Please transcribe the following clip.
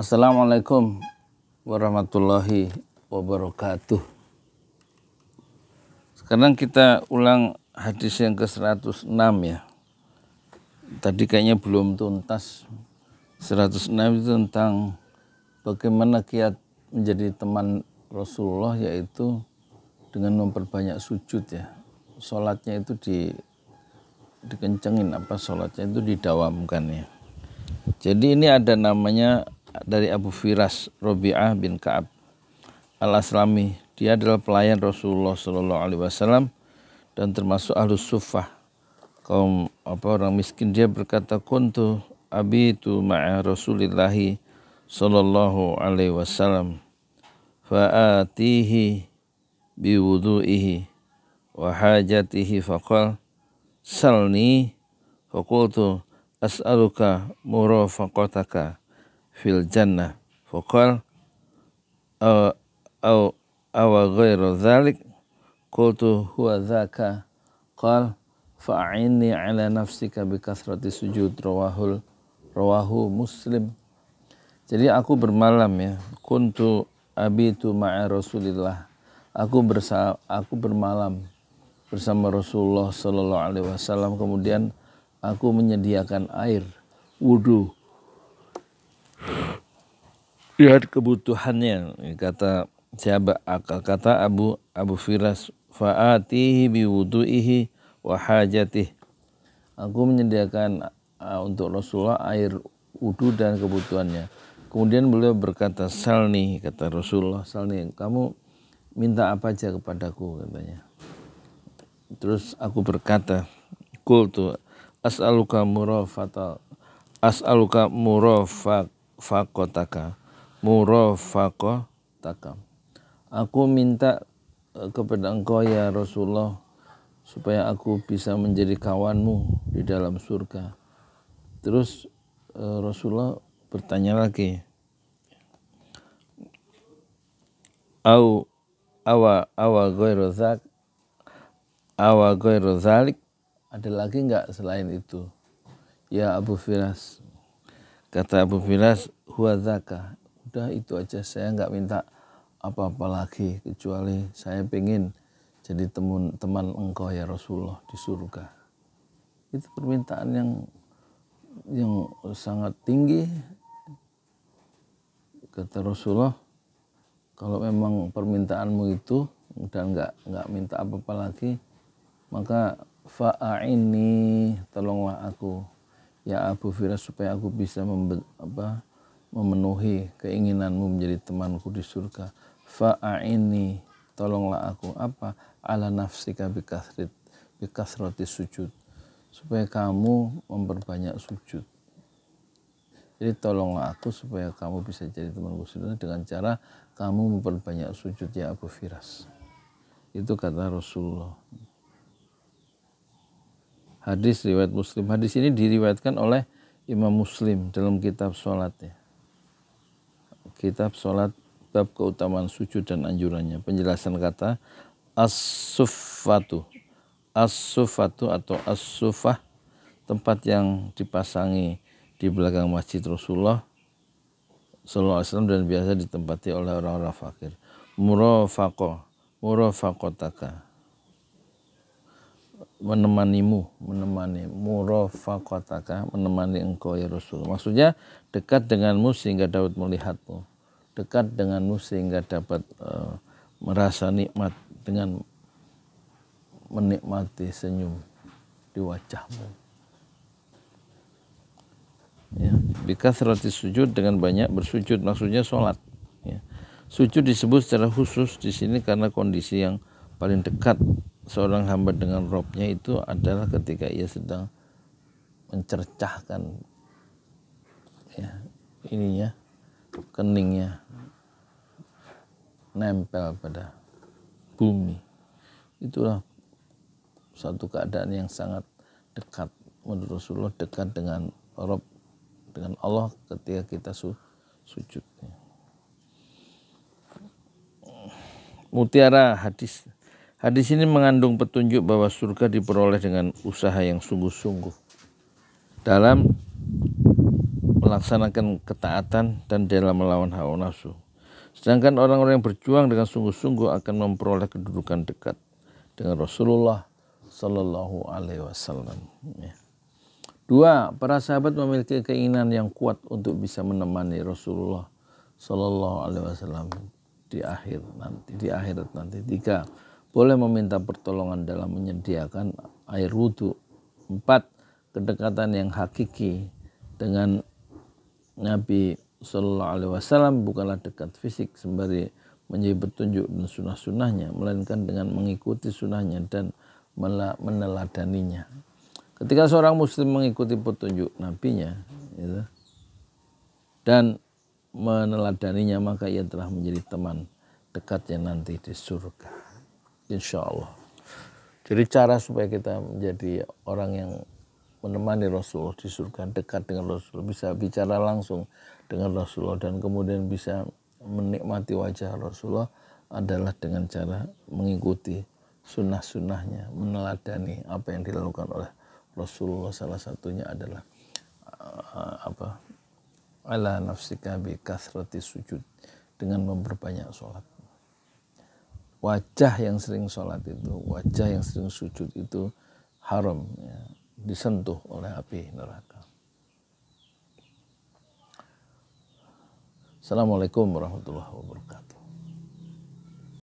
Assalamualaikum warahmatullahi wabarakatuh. Sekarang kita ulang hadis yang ke-106 ya. Tadi kayaknya belum tuntas. 106 itu tentang bagaimana kiat menjadi teman Rasulullah yaitu dengan memperbanyak sujud ya. Sholatnya itu di dikencengin apa sholatnya itu didawamkan ya. Jadi ini ada namanya dari Abu Firas Robi'ah bin Ka'ab Al-Aslami. Dia adalah pelayan Rasulullah Shallallahu alaihi wasallam dan termasuk ahlus sufah kaum apa orang miskin dia berkata kuntu itu ma'a Rasulillahi sallallahu alaihi wasallam fa'atihi biwudu'ihi wa hajatihi faqal salni faqultu as'aluka murafaqataka fil jannah fakal aw aw aw ghairu dzalik qultu huwa dzaka qal fa'inni ala nafsika bi kasrati sujud rawahul rawahu muslim jadi aku bermalam ya kuntu abitu ma'a rasulillah aku bersa aku bermalam bersama Rasulullah Sallallahu Alaihi Wasallam kemudian aku menyediakan air wudhu lihat kebutuhannya kata siapa kata Abu Abu Firas faatihi biwudu'ihi wa aku menyediakan uh, untuk Rasulullah air wudhu dan kebutuhannya kemudian beliau berkata salni kata Rasulullah salni kamu minta apa aja kepadaku katanya terus aku berkata kul tu as'aluka murafata as'aluka murafaqotaka takam. Aku minta eh, kepada engkau ya Rasulullah supaya aku bisa menjadi kawanmu di dalam surga. Terus eh, Rasulullah bertanya lagi. Au awa awa rozak, awa rozalik. ada lagi enggak selain itu? Ya Abu Firas. Kata Abu Firas, huwa zaka udah itu aja saya nggak minta apa-apa lagi kecuali saya pengen jadi temun teman engkau ya Rasulullah di surga itu permintaan yang yang sangat tinggi kata Rasulullah kalau memang permintaanmu itu dan nggak nggak minta apa-apa lagi maka faa ini tolonglah aku ya Abu Firas supaya aku bisa membe, apa memenuhi keinginanmu menjadi temanku di surga. ini tolonglah aku. Apa? Ala nafsika bikasrit, bikasrati sujud. Supaya kamu memperbanyak sujud. Jadi tolonglah aku supaya kamu bisa jadi temanku surga dengan cara kamu memperbanyak sujud ya Abu Firas. Itu kata Rasulullah. Hadis riwayat Muslim. Hadis ini diriwayatkan oleh Imam Muslim dalam kitab sholatnya. Kitab sholat Bab Keutamaan Sujud dan Anjurannya. Penjelasan kata as sufatu as atau as tempat yang dipasangi di belakang masjid Rasulullah Sallallahu Alaihi Wasallam dan biasa ditempati oleh orang-orang fakir. Murafaqo, murafakotaka menemanimu, menemani murafaqataka, menemani engkau ya Rasul. Maksudnya dekat denganmu sehingga dapat melihatmu. Dekat denganmu sehingga dapat uh, merasa nikmat dengan menikmati senyum di wajahmu. Ya, bikathrati sujud dengan banyak bersujud maksudnya sholat. Ya. Sujud disebut secara khusus di sini karena kondisi yang paling dekat seorang hamba dengan robnya itu adalah ketika ia sedang mencercahkan ya ininya keningnya nempel pada bumi itulah satu keadaan yang sangat dekat menurut Rasulullah dekat dengan Rob dengan Allah ketika kita su sujud mutiara hadis Hadis ini mengandung petunjuk bahwa surga diperoleh dengan usaha yang sungguh-sungguh dalam melaksanakan ketaatan dan dalam melawan hawa nafsu. Sedangkan orang-orang yang berjuang dengan sungguh-sungguh akan memperoleh kedudukan dekat dengan Rasulullah Shallallahu Alaihi Wasallam. Ya. Dua, para sahabat memiliki keinginan yang kuat untuk bisa menemani Rasulullah Shallallahu Alaihi Wasallam di akhir nanti, di akhirat nanti. Tiga, boleh meminta pertolongan dalam menyediakan air wudhu. Empat, kedekatan yang hakiki dengan Nabi Shallallahu Alaihi Wasallam bukanlah dekat fisik sembari menjadi petunjuk dan sunnah-sunnahnya, melainkan dengan mengikuti sunnahnya dan meneladaninya. Ketika seorang muslim mengikuti petunjuk nabinya gitu, dan meneladaninya maka ia telah menjadi teman dekatnya nanti di surga insya Allah. Jadi cara supaya kita menjadi orang yang menemani Rasulullah di surga, dekat dengan Rasulullah, bisa bicara langsung dengan Rasulullah dan kemudian bisa menikmati wajah Rasulullah adalah dengan cara mengikuti sunnah-sunnahnya, meneladani apa yang dilakukan oleh Rasulullah salah satunya adalah eh, apa ala nafsika bi kasrati sujud dengan memperbanyak sholat wajah yang sering sholat itu, wajah yang sering sujud itu haram, ya, disentuh oleh api neraka. Assalamualaikum warahmatullahi wabarakatuh.